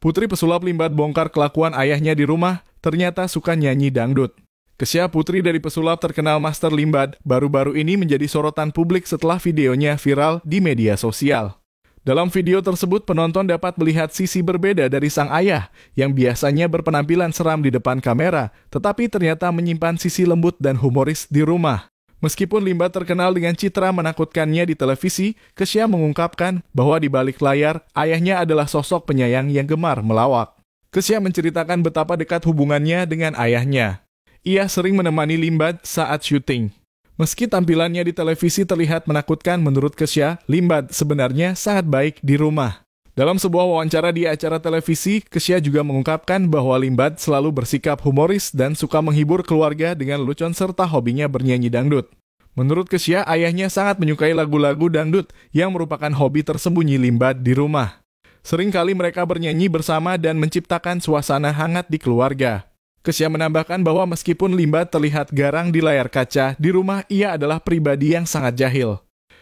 Putri pesulap Limbat bongkar kelakuan ayahnya di rumah, ternyata suka nyanyi dangdut. Kesia Putri dari pesulap terkenal Master Limbad baru-baru ini menjadi sorotan publik setelah videonya viral di media sosial. Dalam video tersebut, penonton dapat melihat sisi berbeda dari sang ayah yang biasanya berpenampilan seram di depan kamera, tetapi ternyata menyimpan sisi lembut dan humoris di rumah. Meskipun Limba terkenal dengan citra menakutkannya di televisi, Kesia mengungkapkan bahwa di balik layar, ayahnya adalah sosok penyayang yang gemar melawak. Kesia menceritakan betapa dekat hubungannya dengan ayahnya. Ia sering menemani Limbat saat syuting. Meski tampilannya di televisi terlihat menakutkan menurut Kesia, Limbat sebenarnya sangat baik di rumah. Dalam sebuah wawancara di acara televisi, Kesia juga mengungkapkan bahwa Limbad selalu bersikap humoris dan suka menghibur keluarga dengan lucon serta hobinya bernyanyi dangdut. Menurut Kesia, ayahnya sangat menyukai lagu-lagu dangdut yang merupakan hobi tersembunyi Limbad di rumah. Seringkali mereka bernyanyi bersama dan menciptakan suasana hangat di keluarga. Kesia menambahkan bahwa meskipun Limbad terlihat garang di layar kaca, di rumah ia adalah pribadi yang sangat jahil.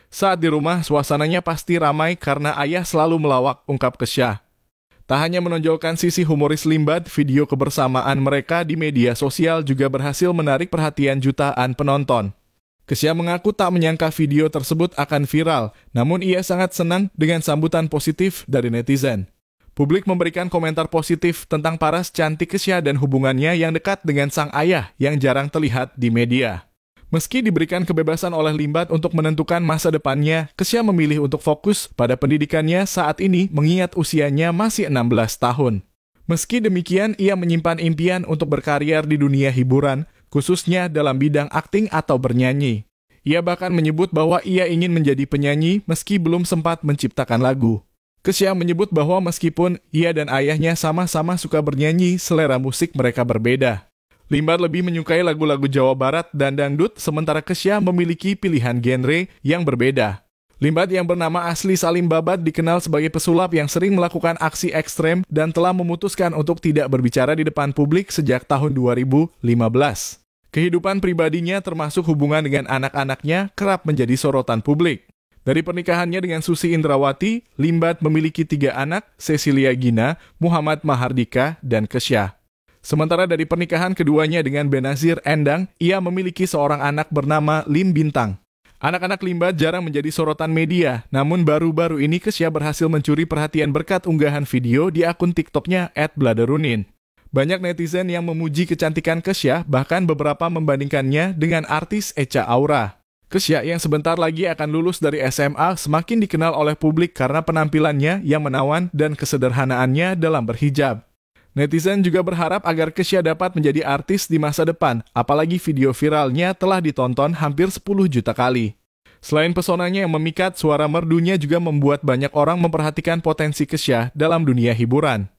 Saat di rumah, suasananya pasti ramai karena ayah selalu melawak, ungkap Kesha. Tak hanya menonjolkan sisi humoris Limbad, video kebersamaan mereka di media sosial juga berhasil menarik perhatian jutaan penonton. Kesia mengaku tak menyangka video tersebut akan viral, namun ia sangat senang dengan sambutan positif dari netizen. Publik memberikan komentar positif tentang paras cantik Kesia dan hubungannya yang dekat dengan sang ayah yang jarang terlihat di media. Meski diberikan kebebasan oleh Limbat untuk menentukan masa depannya, Kesia memilih untuk fokus pada pendidikannya saat ini mengingat usianya masih 16 tahun. Meski demikian, ia menyimpan impian untuk berkarier di dunia hiburan, khususnya dalam bidang akting atau bernyanyi. Ia bahkan menyebut bahwa ia ingin menjadi penyanyi meski belum sempat menciptakan lagu. Kesia menyebut bahwa meskipun ia dan ayahnya sama-sama suka bernyanyi, selera musik mereka berbeda. Limbar lebih menyukai lagu-lagu Jawa Barat dan dangdut, sementara Kesya memiliki pilihan genre yang berbeda. Limbad yang bernama asli Salim Babat dikenal sebagai pesulap yang sering melakukan aksi ekstrem dan telah memutuskan untuk tidak berbicara di depan publik sejak tahun 2015. Kehidupan pribadinya termasuk hubungan dengan anak-anaknya kerap menjadi sorotan publik. Dari pernikahannya dengan Susi Indrawati, Limbad memiliki tiga anak, Cecilia Gina, Muhammad Mahardika, dan Kesyah. Sementara dari pernikahan keduanya dengan Benazir Endang, ia memiliki seorang anak bernama Lim Bintang. Anak-anak Limba jarang menjadi sorotan media, namun baru-baru ini Kesya berhasil mencuri perhatian berkat unggahan video di akun TikToknya @bladerunin. Banyak netizen yang memuji kecantikan Kesya, bahkan beberapa membandingkannya dengan artis Echa Aura. Kesya yang sebentar lagi akan lulus dari SMA semakin dikenal oleh publik karena penampilannya yang menawan dan kesederhanaannya dalam berhijab. Netizen juga berharap agar Kesia dapat menjadi artis di masa depan, apalagi video viralnya telah ditonton hampir 10 juta kali. Selain pesonanya yang memikat, suara merdunya juga membuat banyak orang memperhatikan potensi Kesia dalam dunia hiburan.